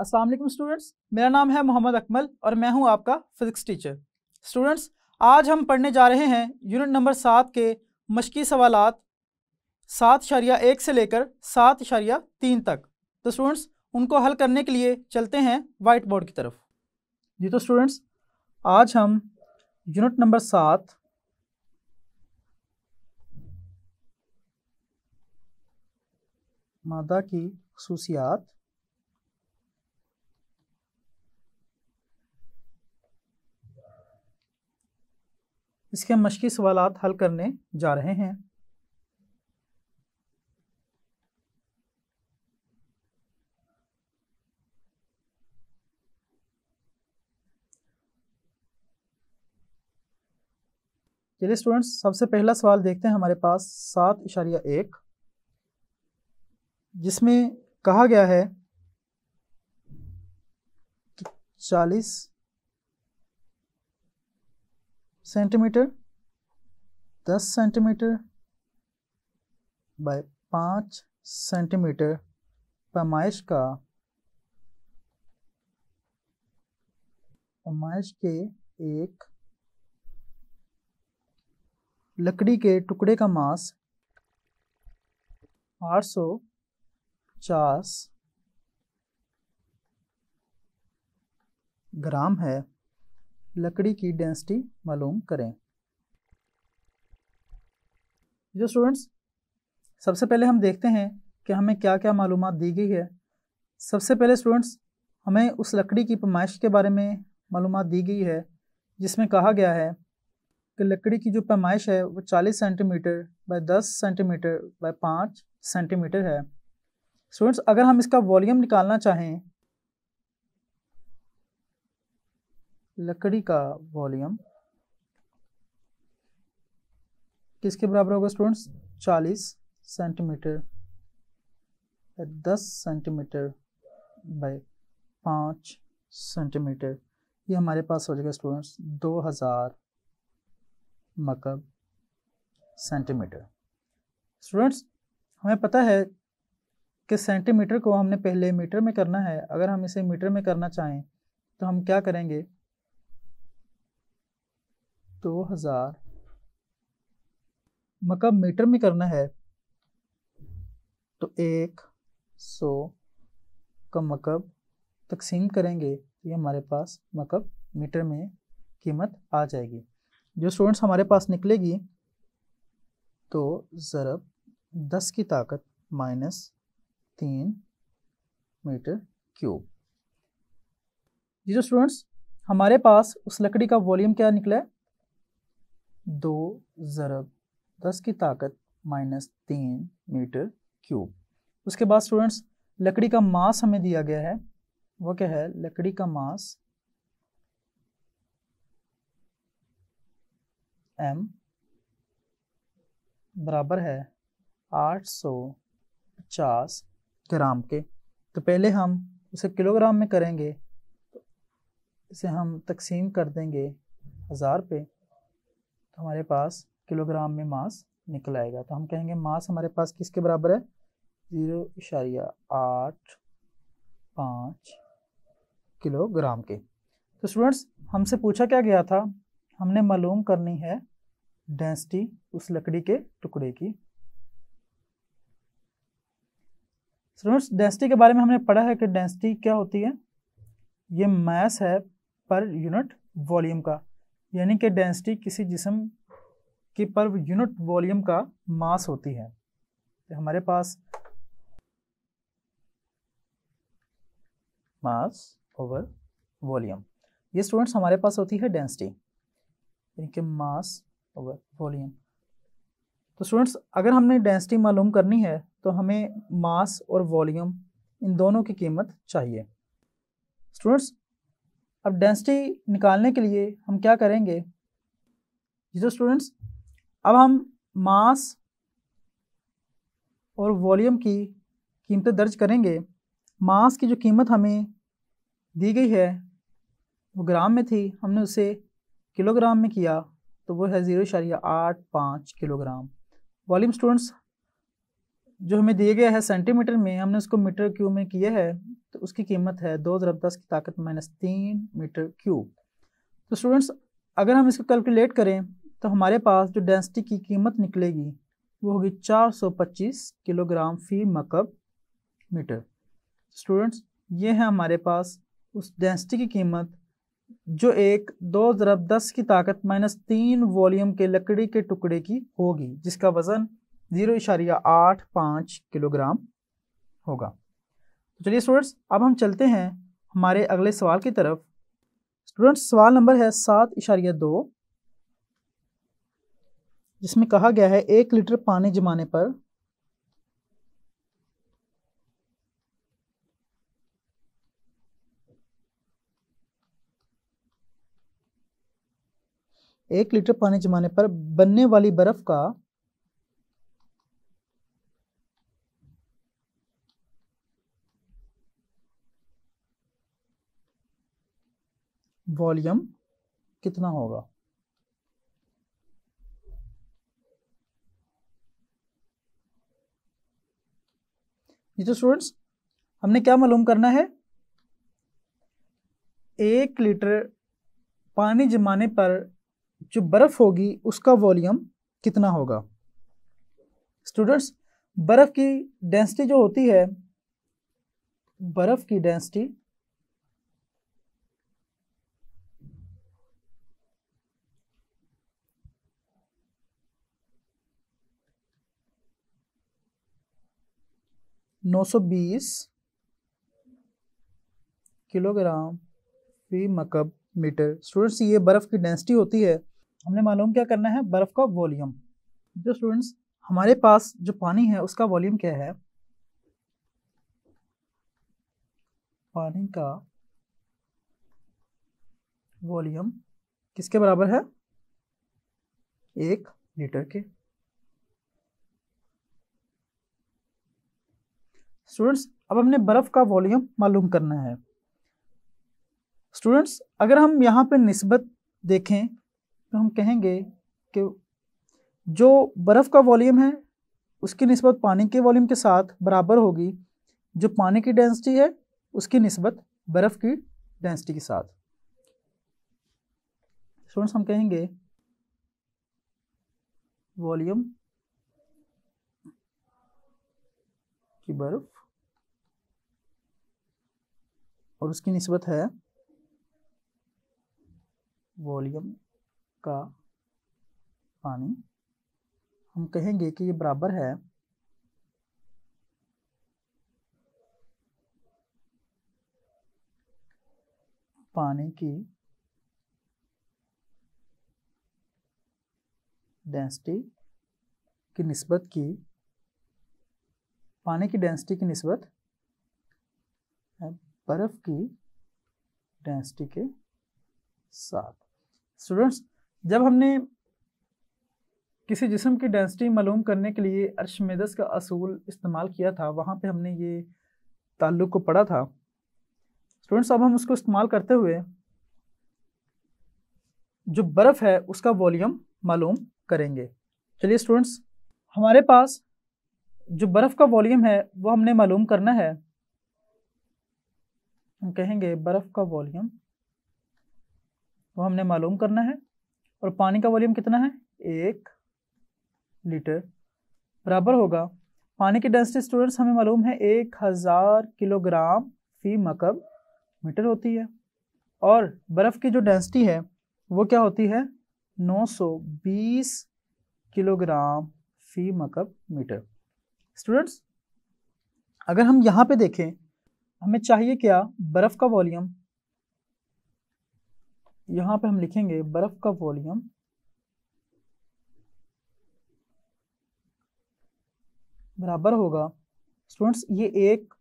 असल स्टूडेंट्स मेरा नाम है मोहम्मद अकमल और मैं हूं आपका फिजिक्स टीचर स्टूडेंट्स आज हम पढ़ने जा रहे हैं यूनिट नंबर सात के मशकी सवाल सात शरिया एक से लेकर सात शरिया तीन तक तो स्टूडेंट्स उनको हल करने के लिए चलते हैं वाइट बोर्ड की तरफ जी तो स्टूडेंट्स आज हम यूनिट नंबर सात मादा की खसूसियात इसके हम मशक़ी सवाल हल करने जा रहे हैं चलिए स्टूडेंट्स सबसे पहला सवाल देखते हैं हमारे पास सात इशारिया एक जिसमें कहा गया है कि चालीस सेंटीमीटर दस सेंटीमीटर बाय पाँच सेंटीमीटर पैमाइश का पैमाइश के एक लकड़ी के टुकड़े का मांस आठ सौ पचास ग्राम है लकड़ी की डेंसिटी मालूम करें जो स्टूडेंट्स सबसे पहले हम देखते हैं कि हमें क्या क्या मालूम दी गई है सबसे पहले स्टूडेंट्स हमें उस लकड़ी की पैमाइश के बारे में मालूम दी गई है जिसमें कहा गया है कि लकड़ी की जो पैमाइश है वो 40 centimetre by 10 centimetre by 5 centimetre है स्टूडेंट्स अगर हम इसका वॉल्यूम निकालना चाहें लकड़ी का वॉल्यूम किसके बराबर होगा स्टूडेंट्स चालीस सेंटीमीटर दस सेंटीमीटर बाय पाँच सेंटीमीटर ये हमारे पास हो जाएगा स्टूडेंट्स दो हज़ार मकब सेंटीमीटर स्टूडेंट्स हमें पता है कि सेंटीमीटर को हमने पहले मीटर में करना है अगर हम इसे मीटर में करना चाहें तो हम क्या करेंगे दो हजार मका मीटर में करना है तो एक सौ का मकब तकसीम करेंगे तो ये हमारे पास मकब मीटर में कीमत आ जाएगी जो स्टूडेंट्स हमारे पास निकलेगी तो ज़रब दस की ताकत माइनस तीन मीटर क्यूब जी जो स्टूडेंट्स हमारे पास उस लकड़ी का वॉल्यूम क्या निकला है दो ज़रब दस की ताकत माइनस तीन मीटर क्यूब उसके बाद स्टूडेंट्स लकड़ी का मास हमें दिया गया है वो क्या है लकड़ी का मास एम बराबर है 850 ग्राम के तो पहले हम उसे किलोग्राम में करेंगे तो इसे हम तकसीम कर देंगे हज़ार पे हमारे पास किलोग्राम में मास निकल आएगा तो हम कहेंगे मास हमारे पास किसके बराबर है ज़ीरो इशारिया आठ पाँच किलोग्राम के तो स्टूडेंट्स हमसे पूछा क्या गया था हमने मालूम करनी है डेंसिटी उस लकड़ी के टुकड़े की स्टूडेंट्स डेंसिटी के बारे में हमने पढ़ा है कि डेंसिटी क्या होती है ये मास है पर यूनिट वॉल्यूम का यानी कि डेंसिटी किसी जिसम की पर यूनिट वॉल्यूम का मास होती है तो हमारे पास मास ओवर वॉल्यूम ये स्टूडेंट्स हमारे पास होती है डेंसिटी यानी कि मास ओवर वॉल्यूम तो स्टूडेंट्स अगर हमने डेंसिटी मालूम करनी है तो हमें मास और वॉल्यूम इन दोनों की कीमत चाहिए स्टूडेंट्स अब डेंसिटी निकालने के लिए हम क्या करेंगे जी स्टूडेंट्स तो अब हम मास और वॉल्यूम की कीमतें दर्ज करेंगे मास की जो कीमत हमें दी गई है वो ग्राम में थी हमने उसे किलोग्राम में किया तो वो है ज़ीरो इशारिया आठ पाँच किलोग्राम वॉल्यूम स्टूडेंट्स जो हमें दिए गया है सेंटीमीटर में हमने उसको मीटर क्यूब में किया है तो उसकी कीमत है दो जरब दस की ताकत माइनस तीन मीटर क्यूब तो स्टूडेंट्स अगर हम इसको कैलकुलेट करें तो हमारे पास जो डेंसिटी की कीमत निकलेगी वो होगी 425 किलोग्राम फी मकब मीटर स्टूडेंट्स ये है हमारे पास उस डेंसिटी की कीमत जो एक दो ज़रब दस की ताकत माइनस तीन वॉल्यूम के लकड़ी के टुकड़े की होगी जिसका वज़न जीरो इशारिया आठ पाँच किलोग्राम होगा तो चलिए स्टूडेंट्स अब हम चलते हैं हमारे अगले सवाल की तरफ स्टूडेंट्स सवाल नंबर है सात इशारिया दो जिसमें कहा गया है एक लीटर पानी जमाने पर एक लीटर पानी जमाने पर बनने वाली बर्फ़ का वॉल्यूम कितना होगा ये तो स्टूडेंट्स हमने क्या मालूम करना है एक लीटर पानी जमाने पर जो बर्फ होगी उसका वॉल्यूम कितना होगा स्टूडेंट्स बर्फ की डेंसिटी जो होती है बर्फ की डेंसिटी 920 किलोग्राम फी मकब मीटर स्टूडेंट्स ये बर्फ़ की डेंसिटी होती है हमने मालूम क्या करना है बर्फ़ का वॉल्यूम जो स्टूडेंट्स हमारे पास जो पानी है उसका वॉल्यूम क्या है पानी का वॉल्यूम किसके बराबर है एक लीटर के स्टूडेंट्स अब हमने बर्फ का वॉल्यूम मालूम करना है स्टूडेंट्स अगर हम यहाँ पे नस्बत देखें तो हम कहेंगे कि जो बर्फ़ का वॉल्यूम है उसकी नस्बत पानी के वॉल्यूम के साथ बराबर होगी जो पानी की डेंसिटी है उसकी नस्बत बर्फ़ की डेंसिटी के साथ स्टूडेंट्स हम कहेंगे वॉल्यूम की बर्फ और उसकी नस्बत है वॉल्यूम का पानी हम कहेंगे कि ये बराबर है पानी की डेंसिटी की नस्बत की पानी की डेंसिटी की नस्बत बर्फ की डेंसिटी के साथ स्टूडेंट्स जब हमने किसी जिसम की डेंसिटी मालूम करने के लिए अर्शमेदस का असूल इस्तेमाल किया था वहाँ पे हमने ये ताल्लुक़ को पढ़ा था स्टूडेंट्स अब हम उसको इस्तेमाल करते हुए जो बर्फ़ है उसका वॉल्यूम मालूम करेंगे चलिए स्टूडेंट्स हमारे पास जो बर्फ़ का वॉल्यूम है वो हमने मालूम करना है कहेंगे बर्फ़ का वॉल्यूम वो हमने मालूम करना है और पानी का वॉल्यूम कितना है एक लीटर बराबर होगा पानी की डेंसिटी स्टूडेंट्स हमें मालूम है एक हज़ार किलोग्राम फी मकब मीटर होती है और बर्फ़ की जो डेंसिटी है वो क्या होती है 920 किलोग्राम फी मकब मीटर स्टूडेंट्स अगर हम यहाँ पे देखें हमें चाहिए क्या बर्फ का वॉल्यूम यहां पे हम लिखेंगे बर्फ का वॉल्यूम बराबर होगा स्टूडेंट्स ये एक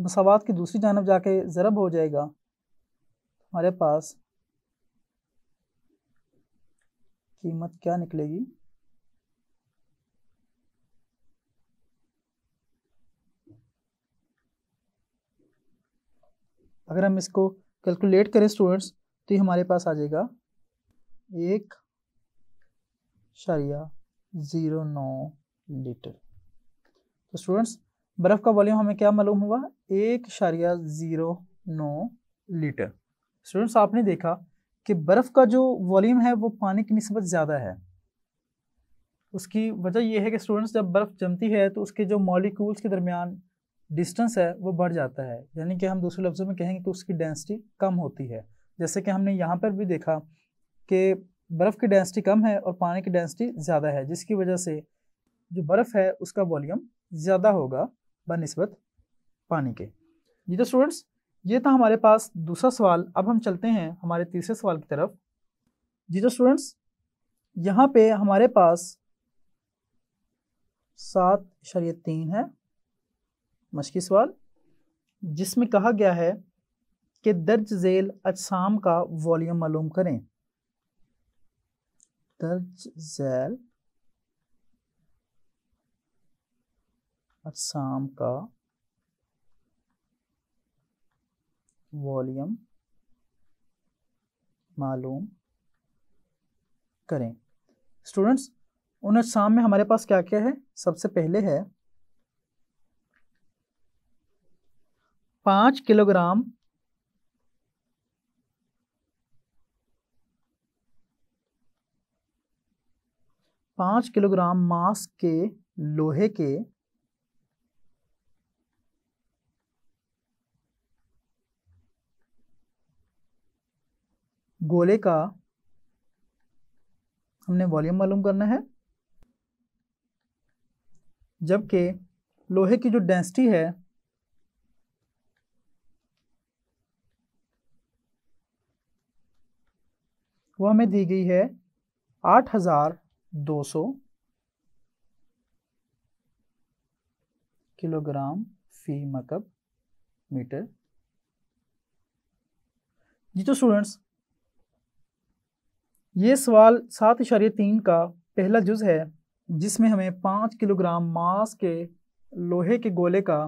मसावत की दूसरी जानब जाके ज़रब हो जाएगा हमारे पास कीमत क्या निकलेगी अगर हम इसको कैलकुलेट करें स्टूडेंट्स तो ये हमारे पास आ जाएगा एक शरिया ज़ीरो नौ लीटर तो स्टूडेंट्स बर्फ़ का वॉल्यूम हमें क्या मालूम हुआ एक शरिया ज़ीरो नौ लीटर स्टूडेंट्स आपने देखा कि बर्फ़ का जो वॉल्यूम है वो पानी की नस्बत ज़्यादा है उसकी वजह यह है कि स्टूडेंट्स जब बर्फ़ जमती है तो उसके जो मॉलिक्यूल्स के दरमियान डिस्टेंस है वो बढ़ जाता है यानी कि हम दूसरे लफ्ज़ों में कहेंगे कि उसकी डेंसिटी कम होती है जैसे कि हमने यहाँ पर भी देखा कि बर्फ़ की डेंसिटी कम है और पानी की डेंसिटी ज़्यादा है जिसकी वजह से जो बर्फ़ है उसका वॉल्यूम ज़्यादा होगा बनस्बत पानी के ये तो स्टूडेंट्स ये था हमारे पास दूसरा सवाल अब हम चलते हैं हमारे तीसरे सवाल की तरफ जी तो स्टूडेंट्स यहाँ पे हमारे पास सात शरीय तीन है मशक़ी सवाल जिसमें कहा गया है कि दर्ज झेल अजसाम का वॉल्यूम मालूम करें दर्ज झेल अजसाम का वॉल्यूम मालूम करें स्टूडेंट्स उन अजसाम में हमारे पास क्या क्या है सबसे पहले है पांच किलोग्राम पांच किलोग्राम मांस के लोहे के गोले का हमने वॉल्यूम मालूम करना है जबकि लोहे की जो डेंसिटी है वो हमें दी गई है आठ हजार दो सौ किलोग्राम फी मकब मीटर जी तो स्टूडेंट्स ये सवाल सात इशारे तीन का पहला जुज है जिसमें हमें पाँच किलोग्राम मास के लोहे के गोले का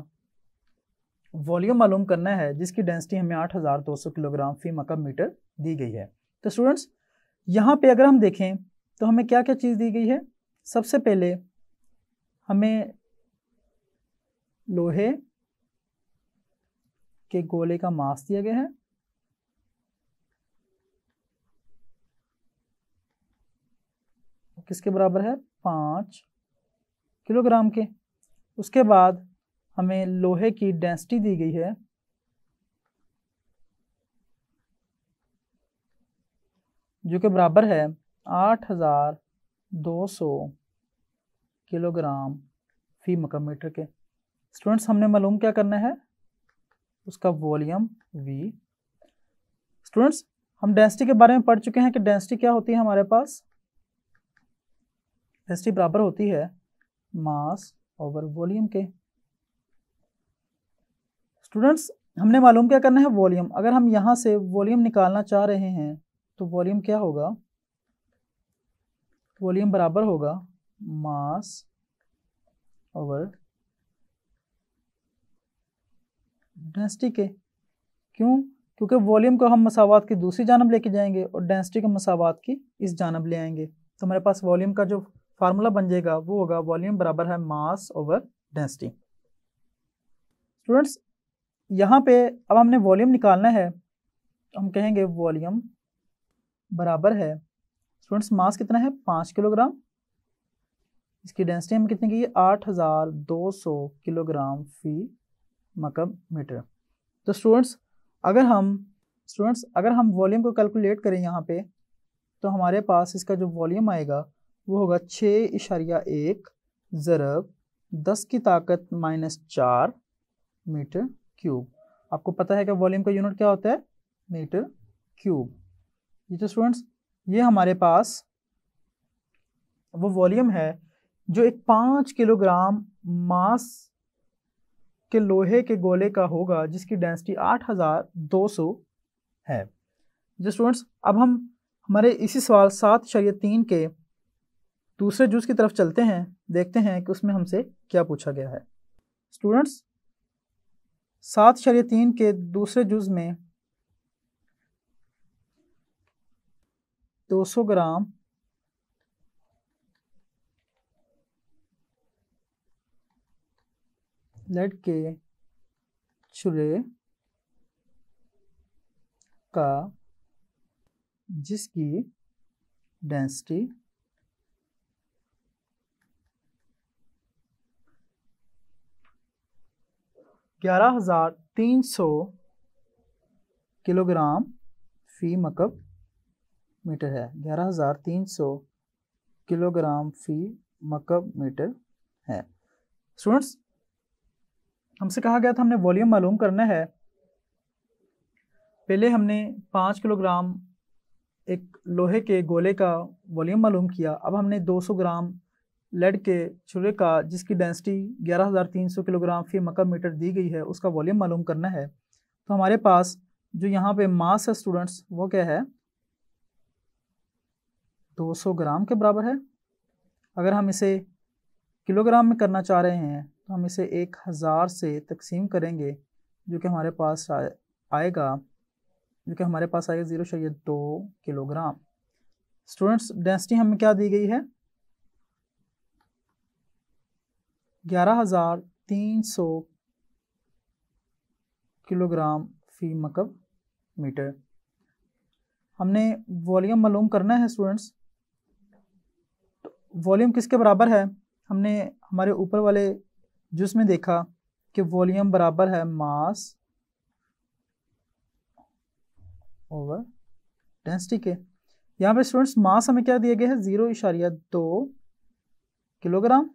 वॉल्यूम मालूम करना है जिसकी डेंसिटी हमें आठ हज़ार दो सौ किलोग्राम फी मकब मीटर दी गई है तो स्टूडेंट्स यहाँ पे अगर हम देखें तो हमें क्या क्या चीज़ दी गई है सबसे पहले हमें लोहे के गोले का मास दिया गया है किसके बराबर है पाँच किलोग्राम के उसके बाद हमें लोहे की डेंसिटी दी गई है जो कि बराबर है आठ हज़ार दो सौ किलोग्राम फ़ी मकम मीटर के स्टूडेंट्स हमने मालूम क्या करना है उसका वॉल्यूम वी स्टूडेंट्स हम डेंसिटी के बारे में पढ़ चुके हैं कि डेंसिटी क्या होती है हमारे पास डेंसिटी बराबर होती है मास ओवर वॉल्यूम के स्टूडेंट्स हमने मालूम क्या करना है वॉल्यूम अगर हम यहाँ से वॉल्यूम निकालना चाह रहे हैं तो वॉल्यूम क्या होगा वॉल्यूम बराबर होगा मास ओवर डेंसिटी के क्यों क्योंकि वॉल्यूम को हम मसावत की दूसरी जानब लेके जाएंगे और डेंसिटी को मसावत की इस जानब ले आएंगे तो हमारे पास वॉल्यूम का जो फार्मूला बन जाएगा वो होगा वॉल्यूम बराबर है मास ओवर डेंसिटी स्टूडेंट्स यहाँ पे अब हमने वॉल्यूम निकालना है तो हम कहेंगे वॉल्यूम बराबर है स्टूडेंट्स मास कितना है पाँच किलोग्राम इसकी डेंसिटी हम कितनी की है आठ हज़ार दो सौ किलोग्राम फी मकब मीटर तो स्टूडेंट्स अगर हम स्टूडेंट्स अगर हम वॉल्यूम को कैलकुलेट करें यहाँ पे तो हमारे पास इसका जो वॉल्यूम आएगा वो होगा छः इशारिया एक ज़रब दस की ताकत माइनस चार मीटर क्यूब आपको पता है कि वॉल्यूम का यूनिट क्या होता है मीटर क्यूब ये जो स्टूडेंट्स ये हमारे पास वो वॉल्यूम है जो एक पाँच किलोग्राम मास के लोहे के गोले का होगा जिसकी डेंसिटी आठ हज़ार दो सौ है जो स्टूडेंट्स अब हम हमारे इसी सवाल सात शरीय तीन के दूसरे जूस की तरफ चलते हैं देखते हैं कि उसमें हमसे क्या पूछा गया है स्टूडेंट्स सात शरीय तीन के दूसरे जूस में 200 ग्राम लेड के चूल्हे का जिसकी डेंसिटी ग्यारह हज़ार तीन सौ किलोग्राम फी मकब मीटर है ग्यारह हज़ार तीन सौ किलोग्राम फी मकब मीटर है स्टूडेंट्स हमसे कहा गया था हमने वॉल्यूम मालूम करना है पहले हमने पाँच किलोग्राम एक लोहे के गोले का वॉल्यूम मालूम किया अब हमने 200 ग्राम लेड के छुरे का जिसकी डेंसिटी 11,300 किलोग्राम फी मकब मीटर दी गई है उसका वॉल्यूम मालूम करना है तो हमारे पास जो यहाँ पे मास है स्टूडेंट्स वो क्या है 200 ग्राम के बराबर है अगर हम इसे किलोग्राम में करना चाह रहे हैं तो हम इसे एक हज़ार से तकसीम करेंगे जो कि हमारे पास आएगा जो कि हमारे पास आएगा ज़ीरो शरीय दो किलोग्राम स्टूडेंट्स डेंसिटी हमें क्या दी गई है ग्यारह हज़ार तीन सौ किलोग्राम फी मकब मीटर हमने वॉल्यूम मालूम करना है स्टूडेंट्स वॉल्यूम किसके बराबर है हमने हमारे ऊपर वाले जूस में देखा कि वॉल्यूम बराबर है मास ओवर डेंसिटी के यहाँ पे स्टूडेंट्स मास हमें क्या दिया गया है जीरो इशारिया दो किलोग्राम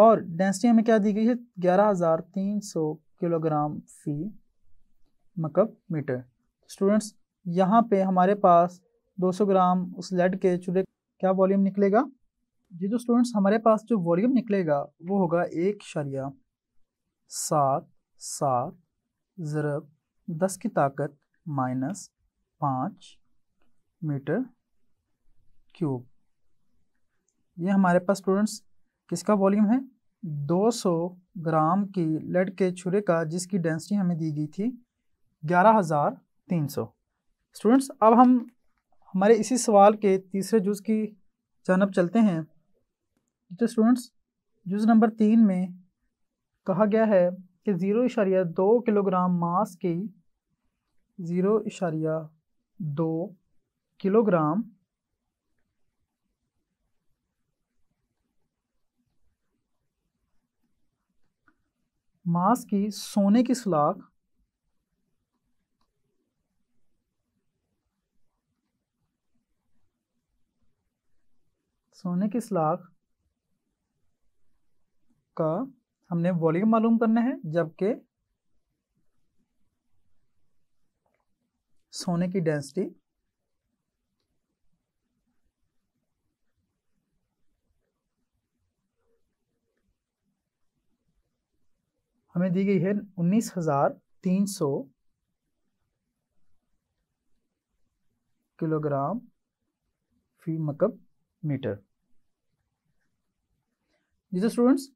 और डेंसिटी हमें क्या दी गई है ग्यारह हज़ार तीन सौ किलोग्राम फी मकब मीटर स्टूडेंट्स यहाँ पे हमारे पास दो सौ ग्राम उस लेड के चूल्हे क्या वॉल्यूम निकलेगा ये जो स्टूडेंट्स हमारे पास जो वॉल्यूम निकलेगा वो होगा एक शरिया सात सात ज़रब दस की ताकत माइनस पाँच मीटर क्यूब ये हमारे पास स्टूडेंट्स किसका वॉल्यूम है 200 ग्राम की लेड के छुरे का जिसकी डेंसिटी हमें दी गई थी 11,300 स्टूडेंट्स अब हम हमारे इसी सवाल के तीसरे जूस की जानब चलते हैं तो स्टूडेंट्स जुज नंबर तीन में कहा गया है कि ज़ीरो इशारिया दो किलोग्राम मास की ज़ीरो इशारिया दो किलोग्राम मास की सोने की सलाख सोने की सलाख का हमने वॉल्यूम मालूम करना है जबकि सोने की डेंसिटी हमें दी गई है उन्नीस हजार तीन सौ किलोग्राम फी मकब मतलब मीटर जी तो स्टूडेंट्स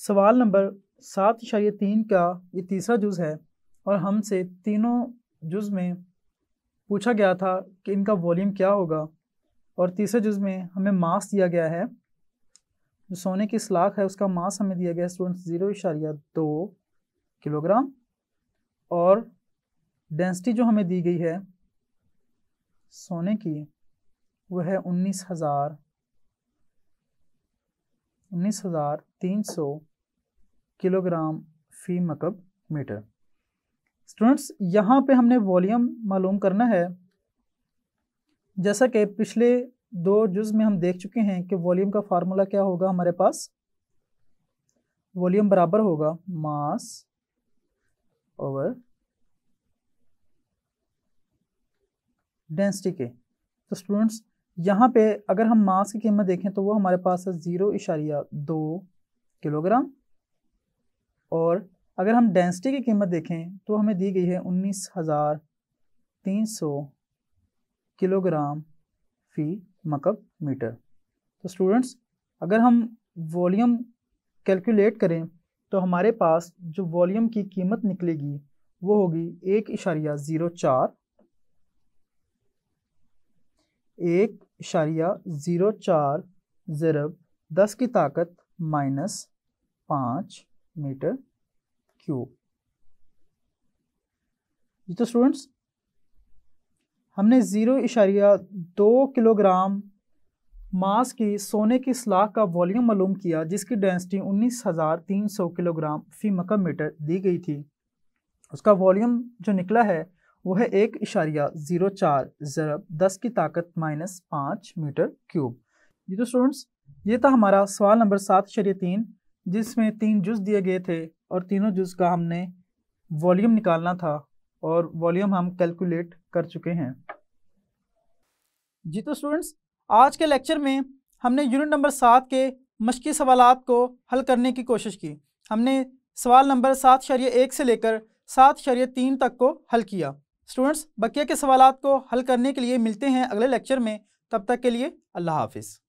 सवाल नंबर सात इशारे तीन का ये तीसरा जुज़ है और हमसे तीनों जुज़ में पूछा गया था कि इनका वॉल्यूम क्या होगा और तीसरे जुज़ में हमें मास दिया गया है जो सोने की सलाख है उसका मास हमें दिया गया है स्टूडेंट्स ज़ीरो इशारिया दो किलोग्राम और डेंसिटी जो हमें दी गई है सोने की वह है उन्नीस हज़ार उन्नीस हज़ार तीन सौ किलोग्राम फी मकब मतलब मीटर स्टूडेंट्स यहाँ पे हमने वॉल्यूम मालूम करना है जैसा कि पिछले दो जुज में हम देख चुके हैं कि वॉल्यूम का फार्मूला क्या होगा हमारे पास वॉल्यूम बराबर होगा मास ओवर डेंसिटी के तो स्टूडेंट्स यहाँ पे अगर हम मास की कीमत देखें तो वो हमारे पास है ज़ीरो इशारिया दो किलोग्राम और अगर हम डेंसिटी की कीमत देखें तो हमें दी गई है उन्नीस हज़ार तीन सौ किलोग्राम फ़ी मकब मीटर तो स्टूडेंट्स अगर हम वॉल्यूम कैलकुलेट करें तो हमारे पास जो वॉल्यूम की कीमत निकलेगी वो होगी एक इशारिया ज़ीरो चार एक इशारिया ज़ीरो चार ज़रब दस की ताकत माइनस पाँच मीटर क्यूब जी तो स्टूडेंट्स हमने ज़ीरो इशारिया दो किलोग्राम मास की सोने की सलाख का वॉल्यूम मालूम किया जिसकी डेंसिटी 19,300 किलोग्राम फी मकम मीटर दी गई थी उसका वॉल्यूम जो निकला है वो है एक इशारिया ज़ीरो चार ज़रब दस की ताकत माइनस पाँच मीटर क्यूब जी तो स्टूडेंट्स ये था हमारा सवाल नंबर सात शरीय तीन जिसमें तीन जुज दिए गए थे और तीनों जुज का हमने वॉल्यूम निकालना था और वॉल्यूम हम कैलकुलेट कर चुके हैं जी तो स्टूडेंट्स आज के लेक्चर में हमने यूनिट नंबर सात के मुश्किल सवाल को हल करने की कोशिश की हमने सवाल नंबर सात शर्य एक से लेकर सात शरीय तीन तक को हल किया स्टूडेंट्स बकिया के सवाल को हल करने के लिए मिलते हैं अगले लेक्चर में तब तक के लिए अल्लाह हाफिज़